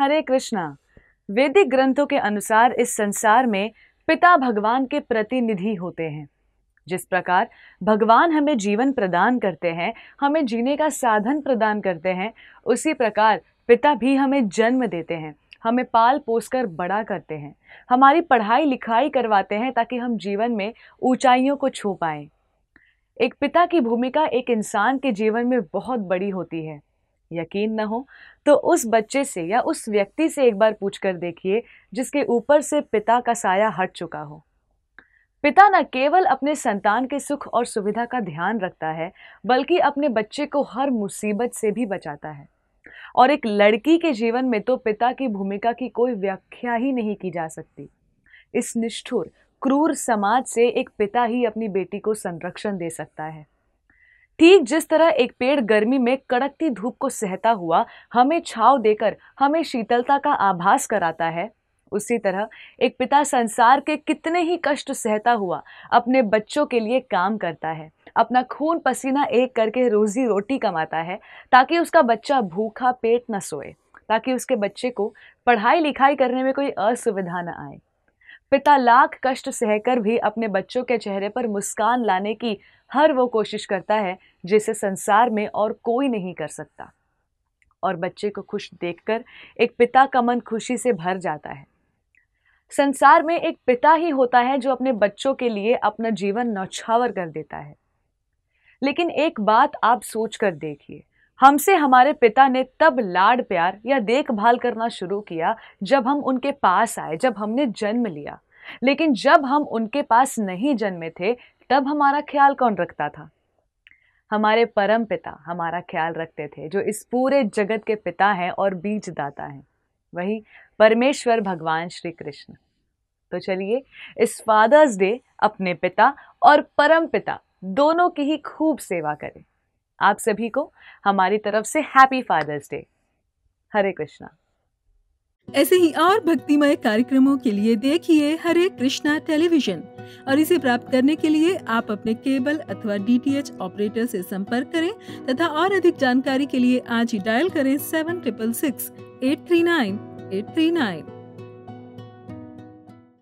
हरे कृष्णा वैदिक ग्रंथों के अनुसार इस संसार में पिता भगवान के प्रतिनिधि होते हैं जिस प्रकार भगवान हमें जीवन प्रदान करते हैं हमें जीने का साधन प्रदान करते हैं उसी प्रकार पिता भी हमें जन्म देते हैं हमें पाल पोस कर बड़ा करते हैं हमारी पढ़ाई लिखाई करवाते हैं ताकि हम जीवन में ऊंचाइयों को छू पाएं एक पिता की भूमिका एक इंसान के जीवन में बहुत बड़ी होती है यकीन ना हो तो उस बच्चे से या उस व्यक्ति से एक बार पूछ कर देखिए जिसके ऊपर से पिता का साया हट चुका हो पिता न केवल अपने संतान के सुख और सुविधा का ध्यान रखता है बल्कि अपने बच्चे को हर मुसीबत से भी बचाता है और एक लड़की के जीवन में तो पिता की भूमिका की कोई व्याख्या ही नहीं की जा सकती इस निष्ठुर क्रूर समाज से एक पिता ही अपनी बेटी को संरक्षण दे सकता है ठीक जिस तरह एक पेड़ गर्मी में कड़कती धूप को सहता हुआ हमें छाव देकर हमें शीतलता का आभास कराता है उसी तरह एक पिता संसार के कितने ही कष्ट सहता हुआ अपने बच्चों के लिए काम करता है अपना खून पसीना एक करके रोजी रोटी कमाता है ताकि उसका बच्चा भूखा पेट न सोए ताकि उसके बच्चे को पढ़ाई लिखाई करने में कोई असुविधा न आए पिता लाख कष्ट सहकर भी अपने बच्चों के चेहरे पर मुस्कान लाने की हर वो कोशिश करता है जिसे संसार में और कोई नहीं कर सकता और बच्चे को खुश देखकर एक पिता का मन खुशी से भर जाता है संसार में एक पिता ही होता है जो अपने बच्चों के लिए अपना जीवन नौछावर कर देता है लेकिन एक बात आप सोच कर देखिए हमसे हमारे पिता ने तब लाड प्यार या देखभाल करना शुरू किया जब हम उनके पास आए जब हमने जन्म लिया लेकिन जब हम उनके पास नहीं जन्मे थे तब हमारा ख्याल कौन रखता था हमारे परम पिता हमारा ख्याल रखते थे जो इस पूरे जगत के पिता हैं और बीज दाता हैं वही परमेश्वर भगवान श्री कृष्ण तो चलिए इस फादर्स डे अपने पिता और परम पिता दोनों की ही खूब सेवा करें आप सभी को हमारी तरफ से happy father's day Hare Krishna ऐसे ही और भक्तिमय कार्यक्रमों के लिए देखिए हरे कृष्णा टेलीविजन और इसे प्राप्त करने के लिए आप अपने केबल अथवा डीटीएच ऑपरेटर से संपर्क करें तथा और अधिक जानकारी के लिए आज ही डायल करें seven triple six eight three nine eight three nine